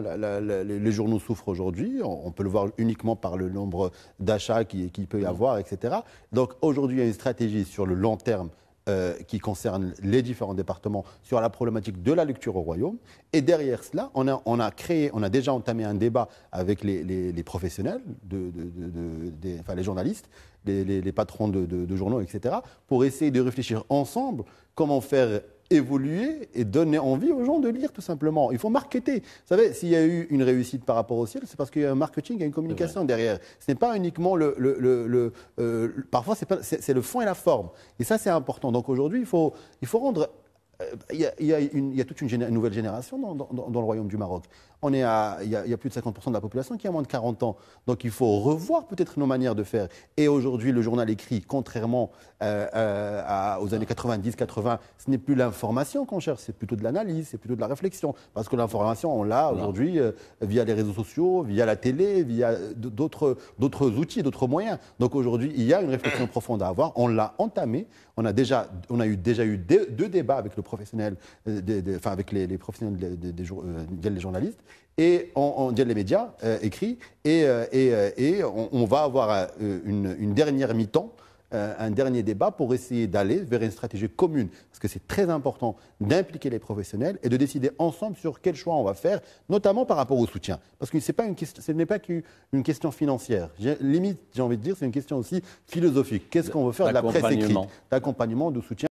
les journaux souffrent aujourd'hui, on, peut le voir uniquement par le nombre d'achats qu'il qui peut y mmh. avoir, etc. Donc aujourd'hui, il y a une stratégie sur le long terme euh, qui concerne les différents départements sur la problématique de la lecture au royaume. Et derrière cela, on a, créé, on a déjà entamé un débat avec les, professionnels, les journalistes, les patrons de, journaux, etc., pour essayer de réfléchir ensemble comment faire évoluer et donner envie aux gens de lire, tout simplement. Il faut marketer. Vous savez, s'il y a eu une réussite par rapport au ciel, c'est parce qu'il y a un marketing, il y a une communication derrière. Ce n'est pas uniquement le. Euh, parfois, c'est le fond et la forme. Et ça, c'est important. Donc aujourd'hui, il faut, il faut rendre il euh, y, a, toute une, nouvelle génération dans, le royaume du Maroc. On est à, il, y a, plus de 50% de la population qui a moins de 40 ans. Donc il faut revoir peut-être nos manières de faire. Et aujourd'hui, le journal écrit, contrairement euh, euh, aux années 90-80, ce n'est plus l'information qu'on cherche, c'est plutôt de l'analyse, c'est plutôt de la réflexion. Parce que l'information, on l'a aujourd'hui via les réseaux sociaux, via la télé, via d'autres outils, d'autres moyens. Donc aujourd'hui, il y a une réflexion profonde à avoir. On l'a entamée. On a, déjà, on a eu, déjà eu deux, deux débats avec le professionnels, euh, enfin avec les, professionnels des journalistes, et on, on les médias écrit, écrits, et, et, on, va avoir euh, une, dernière mi-temps euh, un dernier débat pour essayer d'aller vers une stratégie commune. Parce que c'est très important d'impliquer les professionnels et de décider ensemble sur quel choix on va faire, notamment par rapport au soutien. Parce que pas une question, ce n'est pas qu'une question financière. Limite, j'ai envie de dire, c'est une question aussi philosophique. Qu'est-ce qu'on veut faire de la presse écrite D'accompagnement, de soutien.